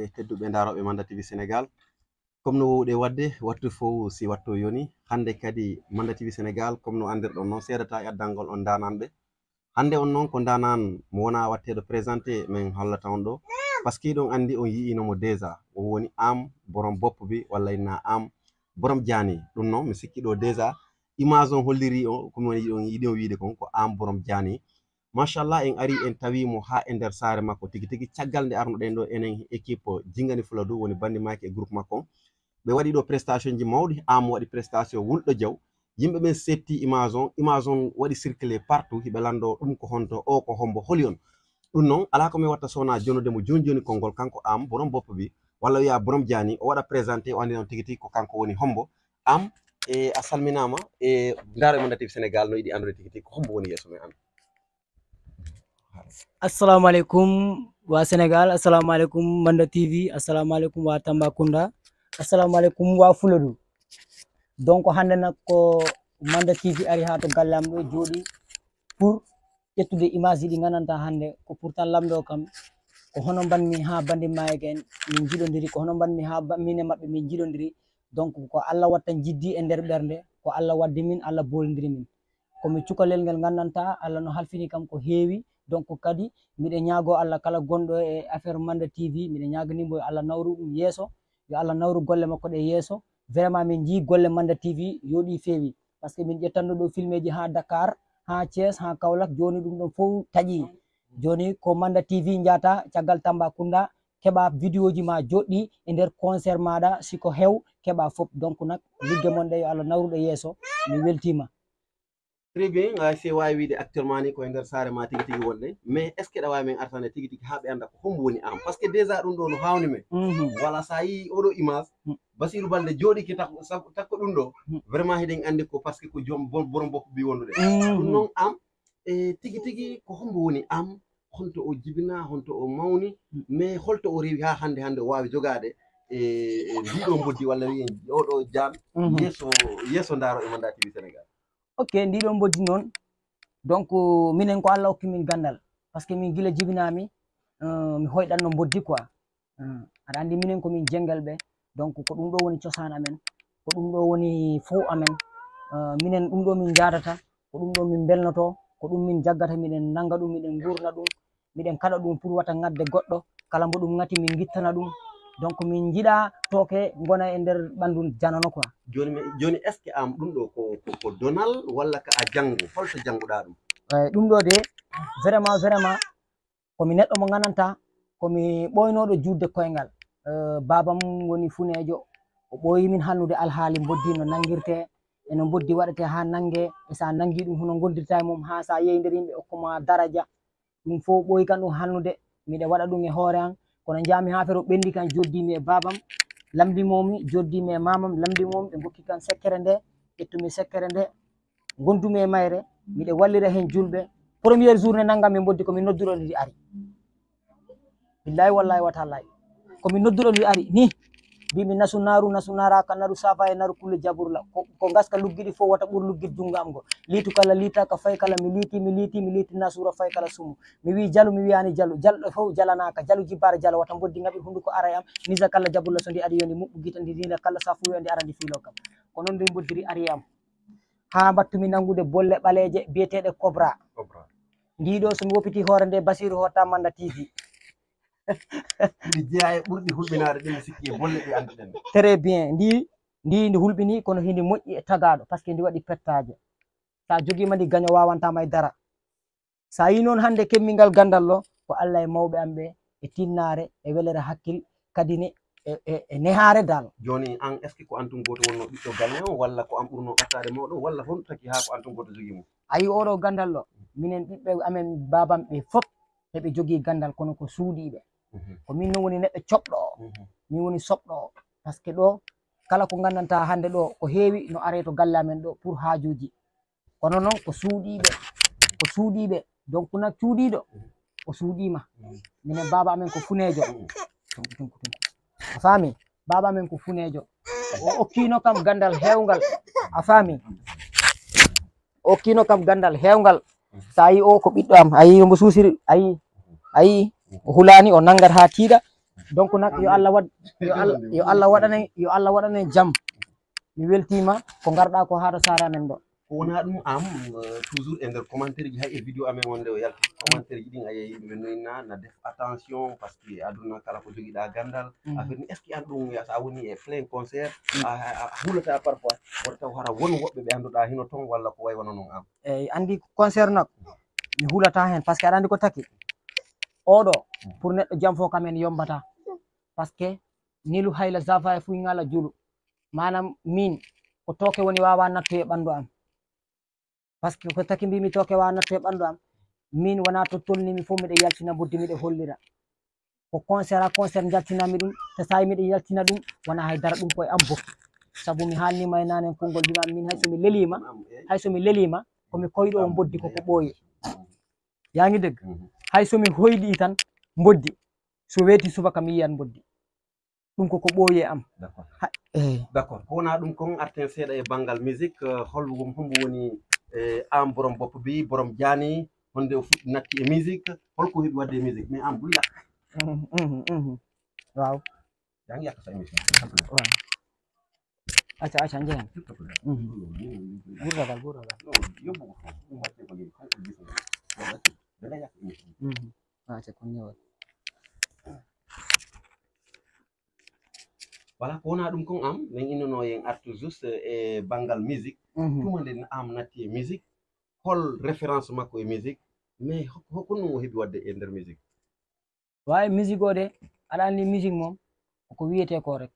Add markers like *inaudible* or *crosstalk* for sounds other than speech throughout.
e tedduɓe ndaroɓe manda tv sénégal comme no wowɗe wadde wattu fow si wattu yoni hande kadi manda tv sénégal comme no andirɗon noon seedata e addalngol on dananɓe hande on noon ko danan mo wona watteɗo présenté min hollata on ɗo par ce que ɗon andi on yiinomo déjà o woni am borom boppo bi walla inna am borom diani ɗum noon mi sikki ɗo déjà image on holliri o comme yiɗi on wiide kon ko am borom diani machallah en ari en tawimo ha e nder saare makko tigi tigi caggal nde arnoɗen ɗo enen équipe jingani fula woni bandi maki e groupe makko ɓe waɗi ɗo prestation ji mawɗi amo waɗi prestation wulɗo jaw yimɓe ɓen setti image on image on waɗi circulé partout hiɓe lando ɗum ko honto o ko hombo holi on ɗum noon ala komi watta sowna jonude mo joni joni konngol kanko am borom boppo bi walla wiya borom diani o waɗa présenté o andi noon tigi tigi ko kanko woni hombo am e a salminama e ndaaro mo natif sénégal no yiɗi andude tigi tigi ko hombo woni yeeso mi ami Assalamualaikum wa Senegal, Assalamualaikum Manda TV Assalamualaikum wa Tambacounda Assalamualaikum wa Fuladu donc hande nak ko Manda TV ari ha to gallam do e jodi pour ƴettude image di ngananta hande ko pourtant lamdo kam ko hono mi ha bandi maygen en min jiɗodiri ko hono mi ha mine maɓɓe min jiɗodiri donc ko allah watta jiddi e der bernde ko allah waddi min allah bolodiri min Ko mi cukalel ngel ngandanta allah no halfini kam ko heewi donc kadi miɗe ñaago allah kala gonɗo e affaire manda tv miɗe ñaganimo yo allah nawru ɗum yeeso yo allah nawru golle makko ɗe yeeso vraiment min jii golle manda tv yooɗi feewi par ce que min ƴettanno ɗo filme ji ha dakar ha thies ha kawlak joni ɗum ɗon fof taƴi joni ko manda tv jata caggal tamba kunda keɓa vidéo ji ma joɗɗi e nder concert maɗa siko heew keɓa fof donc nak ligge monɗe yo allah nawruɗo yeeso mi weltima très bien a se wawi wiide actuellement ni koye nder saare ma tigi tigi wonɗe mais est ce que ɗa wawi min artande tigi tigi ha ɓe anda ko hombo woni am par ce que déjà ɗum ɗo no hawni men mhm. voilà sa yi oɗo image mm. basiru balde joɗiki takko ɗum ɗo mm. vraiment heɗen andi ko par ce que ko jom borom bokko mbi wonnuɗe mhm. ɗum noon am e tigi tigi ko hombo woni am honto o jibina honto o mawni mm. mais holto o rewi ha hande hande o wawi jogade e, e mbiɗo boddi walla wiye oɗo jam mhm. yesso yesso daro e manda tibi sénégal ok ndiɗo mboddi noon donc minen ko allah hokki min gandal par ce que min gila jibinami euh, mi hoyɗatno mboddi quoi euh, aɗa andi minen komin jengal ɓe donc ko ɗum ɗo woni cosan amen ko ɗum ɗo woni fow amen euh, minen ɗum ɗo min jadata ko ɗum ɗo min belnoto ko ɗum min jaggata miɗen nanga ɗum miɗen gurna ɗum miɗen kaɗa ɗum pour watta gadde goɗɗo kala mbo ɗum gati min guittana ɗum donc min jiɗa toke gona e nder ɓandu janano quoi joni joni est ce que am ɗum ɗo koko donal walla ka a janggo holto janguɗa ɗum eyi eh, ɗum ɗo de vraiment vraiment komi neɗɗo mo gananta komi ɓoynoɗo juɗde koyngal eh, babam woni funejo o ɓoyimin hannude alhaali boddi no nangirte eno boddi waɗate ha nangge e sa nangi ɗum hono gondirta e mum ha sa yeyi nder yimɓe hokkuma daraja ɗum fo ɓoyi kan ɗum hannude miɗa waɗa ɗum e hoore an kono njami ha fere o ɓendi kam joddimi e babam lamdimomi joddimi e mamam lamdimomi ɓe gokki kam sekkere nde ƴettumi sekkere nde gondumi e mayre miɗe wallira hen julɓe premiére journé nangam min boddi komin nodduroni ndi ari billayi wallayi wata lay komin nodduroni ndi ari ni mbimi nasu naru nasu naraka naru safa e naru kulle jaburla ko, ko gaska luggiɗi fo wata ɓuur luggid jungo am go liitu kala liitaka fay kala mi liiti mi liiti mi liiti nasura fay kala sumu mi wi jalu mi wiyani jalu jalɗo fo jalanaka jalu jibbara jalo wata mboddi gaɓi hunduko ara am nisa kala jaburla so ndi ari yo ndi muɓɓu guita ndi dina kala safuyo ndi ara ndi filo kam ko noon ndi mboddiri ari am ha mbattumi nangude bolle ɓaleje biyeteɗe cobra ndiɗo somi woppiti hoore nde basiru hotta manda tv E e très bien ndi ndi ndi hulɓini kono hindi moƴƴi e tagaɗo par ce que ndi waɗi pertaje sa jogima ndi gaño wawantama e dara sa yi noon hannde kemmingal gandal o ko allah e mawɓe am ɓe e tinnare e welere hakkil kadine e, e nehare dal joni an est ce que ko antum goto wonno ɓiɗɗo gaño walla ko an ɓurno ɓattade moɗo walla hon taki ha ko antum goto jogimo ayi oɗo gandal o minen ɓiɓɓe amen babam ɓe fof heɓe jogui gandal kono ko suuɗiɓe Mm-hmm. ko min woni neɗɗo coɓɗo o mm-hmm. min woni sopdo o par kala ko ngandanta hande do ko heewi no are to galle amen ɗo pour haajuuji kono noon ko suuɗiiɓe ko suuɗiiɓe donc na cuuɗiiɗo o suuɗiima mm-hmm. minen baaba amen ko funejo afami baba baaba amen ko funejo o okino kam ganndal heewngal a faami o okkiino kam ganndal heewngal so a o ko ɓiɗɗo am a yii ombo suusiri a hulani o nangar ha tiiɗa hmm. donc nak yo allah yo allah yo allah yo allah jam mi weltima ko garɗa ko haɗo sara men wona am eh, toujours e nder commentaire ji hay e amen wonde o yalti commentaire noyna na def attention par que aduna kala ko jogiɗa gandal hmm. affaire est ce que an ɗum ya sa woni e plein concert hulata parfois woto taw won woɓɓe ɓe annduɗa hino ton walla ko way am Eh, andi concert nak hmm. mi hulata hen par que andi ko oɗo pour neɗɗo jamfo kam en yombata par ce que nilu hayla zafaye fu ngala julu manam min ko toke woni wawa nattu e ɓandu am par ce que ko taki mbimi toke wawa nattu e ɓandu am min wona to tolnimi fo miɗe yaltina buddi miɗe hollira ko concert a concert jaltinami ɗum te sai miɗe yaltina ɗum wona haydara ɗum koye am bo saabu mi hannima e nanen kongol mbima min hay somi lelima hay somi lelima komi koyɗo on boddi koko ɓooyi yaagi deg mhmm. hay somi hoydi tan modi, so weti suba kam yiyan dum ko ko boye am d'accord accord ko wona dum kon artin seeda e music hol holgum humbu woni e borom bop bi borom jani honde o fuddi natti e hol ko heɓi wadde e musique mais an ɓuri yakka waaw yan yakka so émission aca aca njehen ɓurdagal Mhm. wala ko wona ɗum kon am min innono yen artu juste e bangal musique mhm. tuma nde am natti e musique hol référence makko e musique mais hokko ɗum o heɓi wadde e nder musique wawi musique o de aɗa anndi musique mom ko wiyete ko rek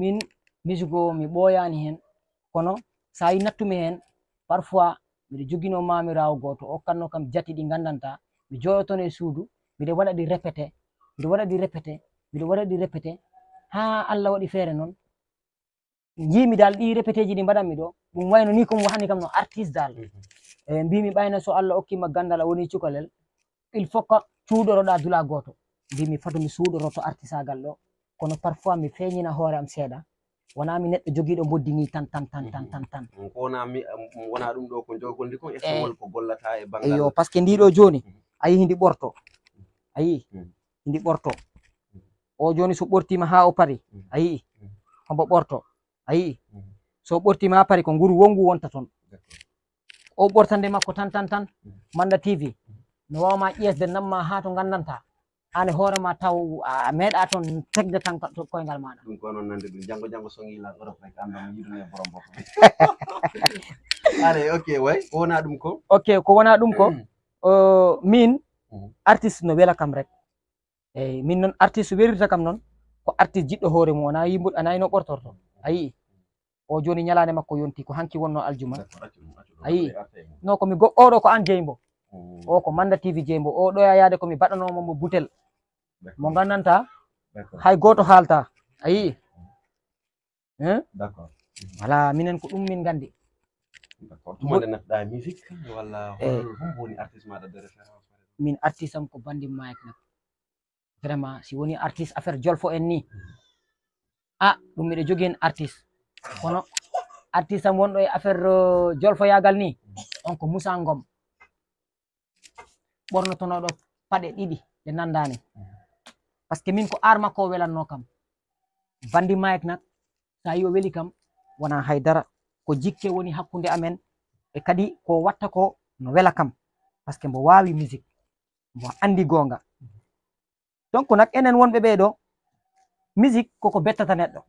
min musique o mi ɓoyani hen kono sa yi nattumi hen parfois miɗo joguino mamirawo goto okkanno kam jati ɗi gandanta mi joyoton e suudu miɗo waɗa ɗi répété miɗo waɗa ɗi répété miɗo waɗa ɗi répété ha allah waɗi feere noon jimi dal ɗi répété ji ɗi mbaɗanmi ɗo ɗum wayno ni komi wahani kam no artiste dal e mbimi ɓayna so allah okkima gandal a woni cukalel il faut que cuuɗoroɗa dula goto mbimi fadomi suuɗoro to artisagal ɗo kono parfois mi feeñina hoore am seeɗa wana mi neɗɗo jogiiɗo ni tan tan tan tan tan tan mm-hmm. mm, wona ɗum ɗo ko jogondi ko ettowol ko gollata eh. e bangal eyo par ce que ndiɗo jooni a yehi ndi ɓorto a yii mm-hmm. ndi ɓorto o jooni so ɓortima haa o pari a yii mm-hmm. hombo ɓorto a yii so ɓortima ha pari ko nguru wongu wonta toon o ɓortande makko tan tan tan manda tv no wawma ƴesde namma haa to gandanta Ane hore ma taw a meeɗa toon tegde tan ngal mana dum ko non nande jango janngo janngo la europe rek andam yiɗum e borom bopp *laughs* are ok way ko wona dum ko ok ko wona dum ko mm. min mm-hmm. artiste no wela kam rek e min non artiste welirta kam non ko artiste jiddo hore mo na yimbu anay no ɓortorto mm-hmm. a yii o joni ñalande makko yonti ko hanki wonno aljuma a yii no komi oɗo ko an jeymbo mm. o ko manda tv jeymbo o ya yaade mi badano mo butel mo gandanta hay goto ayi hein eh? d'accord wala minen ko dum min gandi eh. min artiste am ko bandi mike nak vraiment si woni artiste affaire jolfo en ni ah dum mi de jogen artiste kono artiste am wonɗo e affaire eh, jolfo yagal ni on ko moussa ngom do pade didi de nandani mhm. par ce que min ko ar makko o welanno kam bandi maek nak sa yi o weli kam wona haydara ko jikke woni hakkunde amen e kadi ko watta ko no wela kam par ce que mbo wawi musique mbo andi gonga donc nak enen wonɓe ɓeɗo musique koko bettata neɗɗo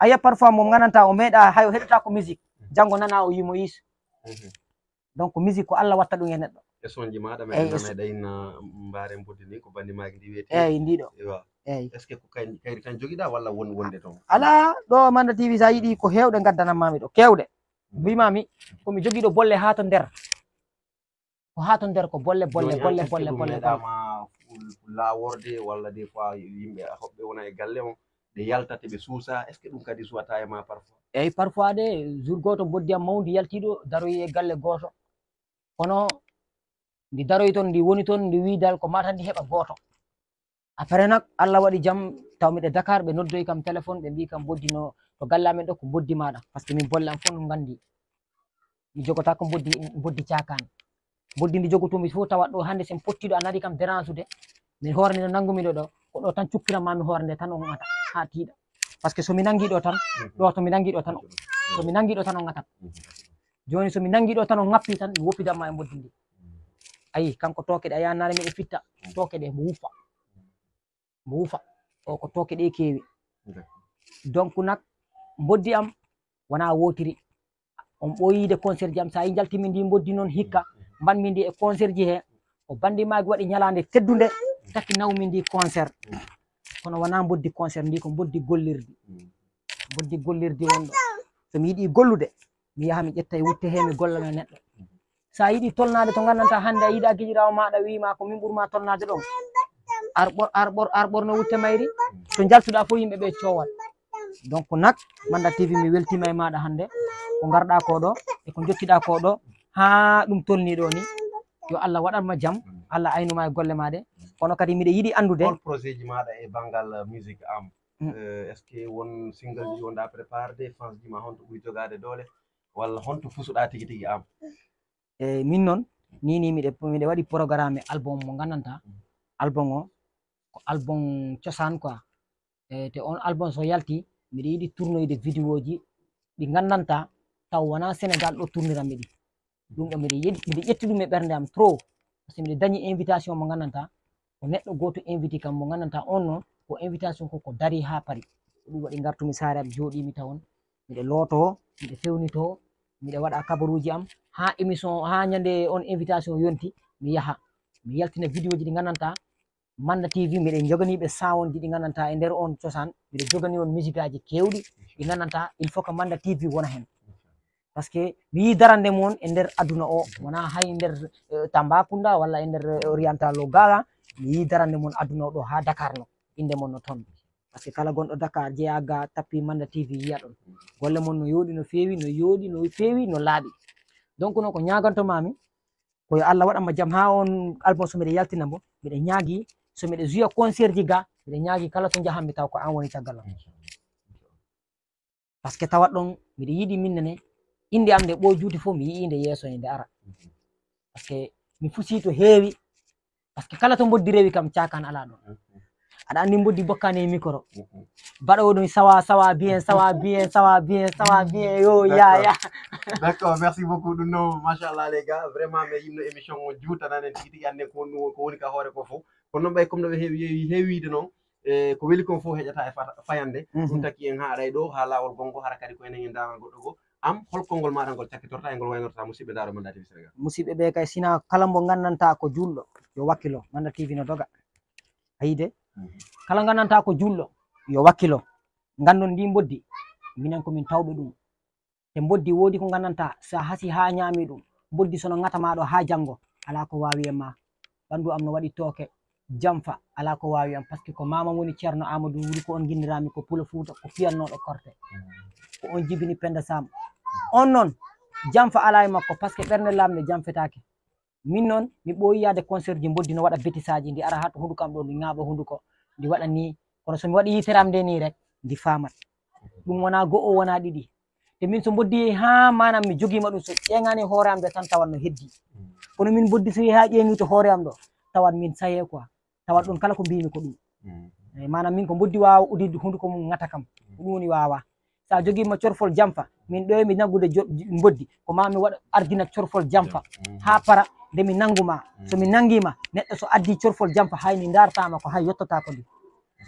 ayiya parfois mo gananta o meeɗa hay o heɗata ko musique janngo nana o yimo yiso mhm. donc musique ko allah watta ɗum e neɗɗo e soñji maɗa ma meeɗa mbaare mboddi ni ko bandi maaki ndi wiyete eyi ndiɗo eyi est ce que ko kayri kan jogiɗa walla won wonde toon ala ɗo manda tv sa yiɗi ko hewɗe gaddananmami ɗo kewɗe mbimami komi jogiɗo bolle ha to nder ko ha to nder ko bolle bolle bolle bolle bolle ɗama laworde walla des fois yimɓe hoɓɓe wona e galle on ɗe yaltate ɓe suusa est ce que ɗum kadi suwata e ma parfois eyyi parfois de jour goto boddi mawdi yaltiɗo daroyi e galle goto kono ndi daroy ton ndi woni ton ndi widal ko mata ndi heɓa goto après nak allah waɗi jam tawmiɗe dakar ɓe noddoyi kam téléphone ɓe mbi kam boddi no to gallamen ɗo ko boddi maɗa par ce que min bolle am fo ɗum gandi mi jogota ko boddi boddi cakani boddi ndi jogotumi fo tawat ɗo hande sen pottiɗo a nari kam dérangede min hoore ndeno nangumiɗo ɗo ko ɗo tan cukkiranma mi hoore nde tan o ata ha tiiɗa par ce que somi nangiɗo tan ɗo tomi nangiɗo tan somi nangiɗo tan o gatan joni somi nangiɗo tan o ngappi tan mi woppidanma e boddi ndi ayi kanko toke ɗe a yaha nare mi ɗe fitta toke ɗe mbo wufa mbo wufa o ko toke ɗe keewi donc nak mboddi am wona wotiri on ɓoyiide concert ji am so a yi jaltimi ndi mboddi noon hikka mbanmi ndi e concert ji he o bandimaagi waɗi ñalaande teddunde takki nawmi ndi concert kono wona mboddi concert ndi ko mboddi gollirdi mboddi gollirdi wonɗo somi yiɗi gollude mi yaha mi ƴetta e wutte he mi gollana neɗɗo sa yiɗi tolnade to gandanta hande a yiɗa gijirawo maɗa wima ko min ɓurma tolnade ɗon arɓor arɓorno wutte mayri to jaltuɗa fo yimɓeɓe cowal donc nak manda tv mi weltima e maɗa hande ko garɗa koɗo e ko jottiɗa koɗo ha ɗum tolni ɗo ni yo allah waɗanma jaam allah aynuma e golle maɗe kono kadi mbiɗa yiɗi andude hol projet ji maɗa e bangal uh, music am mm. uh, est ce que won single ji wonɗa préparde fanceji ma honto ɓuri jogade doole walla honto fusuɗa tigui tigui am eyi min noon nini mimiɗe waɗi programme album mo gandanta album o ko album cosan quoi e te on album so yalti mbiɗa yiɗi tournoyde vidéo ji ɗi gandanta taw wona sénégal ɗo tourniranmi ɗi ɗum ɗo miɗe yiɗi miɗe ƴetti ɗum e ɓernde am trop par ce que mbiɗe dañi invitation mo gandanta ko neɗɗo goto invité kam mo gandanta on noon ko invitation ko ko dari ha paari ɗum waɗi gartumi saare am joɗimi tawon miɗe looto miɗe fewnito miɗe waɗa kabaruji am ha émission ha ñande on invitation yonti mi yaha mi yaltina vidéo ji ɗi gandanta manda tv miɗen joganiɓe sawon ji ɗi gandanta e nder on cosan mbiɗe jogani on musique aji kewɗi ɗi gandanta il faut que manda tv wona hen par ce que mi yi darande mon e nder aduna o wona hay e nder e, tamba kunda walla e nder e, oriental o gaga mi yi darande mon aduna o ɗo ha dakar no inde mon no toon par ce que kala gonɗo dakar jeeyaga tappi manda tv yiya ɗon golle mon no yoɗi no fewi no yoɗi no fewi no laaɓi donc noon ko ñagantomami koyo allah waɗanma jaam ha on albon somiɗe yaltina mo mbiɗe ñaagui so miɗe jouya concert ji ga mbiɗe ñaagui kala to jahanmi taw ko an woni caggal am par ce que tawat ɗon mbiɗe yiiɗi minnene inde am nde ɓojuudi fo mi yii nde yeeso e nde ara par ce que mi fusi to heewi par ce que kala to mboddi rewi kam cakan ala ɗon aɗa anndi mboddi bokkani e micro mbaɗowo ɗum sawa sawa bien sawa bien sawa bien sawa bien yo yaya d' accord merci beaucoup ɗum no machallah les gars vraiment mais yimno émission o juutanan en tigiti yannde ko wonɗum ko woni ka hoore ko fof kono noon ɓay comme no ɓe heewi heewi heewide noon e ko weli kon fof heƴata e fayande ɗum takki en haa aɗay ɗo haa laawol gonngo hara kadi ko enen en daanal goɗɗo go am holkol ngol maɗa ngol cakkitorta e ngol waynorta musidɓe daaro manda tv sénégal musidɓe ɓe kay sina kala mbo nganndanta ko juulɗo yo wakkilo manda tv no doga ayide kala ngananta ko julɗo yo wakkilo ngannon ndi mboddi minen komin tawɓe ɗum e mboddi woodi ko ngananta sa hasi haa ñaami ɗum mboddi sono ŋatamaɗo haa janngo ala ko waawi en ma ɓanndu am no waɗi tooke jamfa ala ko waawi am par ce que ko mama woni ceerno amadou wuri ko on nginndirami ko pula fuuta ko fiyannoɗo corte ko on jibini penda sam on noon jamfa ala e makko par ce que ɓernde lamde jamfetake min noon mi ɓooyi yaade concert ji mboddi no waɗa bétisaji ndi ara hato hunduko am ɗo ndi ŋaaɓa hunduko ndi waɗa ni kono somi waɗa yiteram nde ni rek ndi faamat ɗum wona go o wona ɗiɗi te min so mboddi ha manam mi jogiima ɗum so ƴeŋani hoore am nde tan tawan no heddi kono min mboddi so yehi ha ƴeŋi to hoore am ɗo tawat min saye quoi tawat ɗon kala ko mbimi ko ɗum eyi manam min ko mboddi wawa udide hunduko mum ŋata kam ɗum woni wawa sa jogiima corfol jamfa min ɗoyemi naggude mboddi ko ma mi waɗa ardina corfol jamfa ha para nde mi nanguma so mi nangima neɗɗo so addi corfol jampa hay mi dartama ko hay yettotako ndi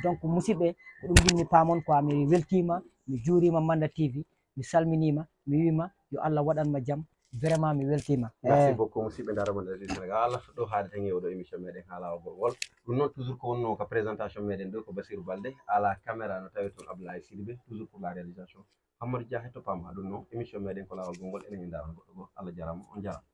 donc musidɓe ko ɗum jinmi paamon quoi mi weltima mi juurima manda tv mi salminima mi wima yo allah waɗanma jaam vraiment mi weltima eh. merci beaucoup musidɓe daramon ai sénégal alafa ɗo haade tan yewɗo émission meɗen ha lawa gorgol ɗum noon toujours ko wonno ko présentation meɗen ɗo ko basir balde ala caméra no tawi toon abdoulaye sidibe toujours pour la réalisation hammadou dia hetto paama ɗum noon émission meɗen ko lawa gorgol enen e darano goɗɗo go allah jarama on jarama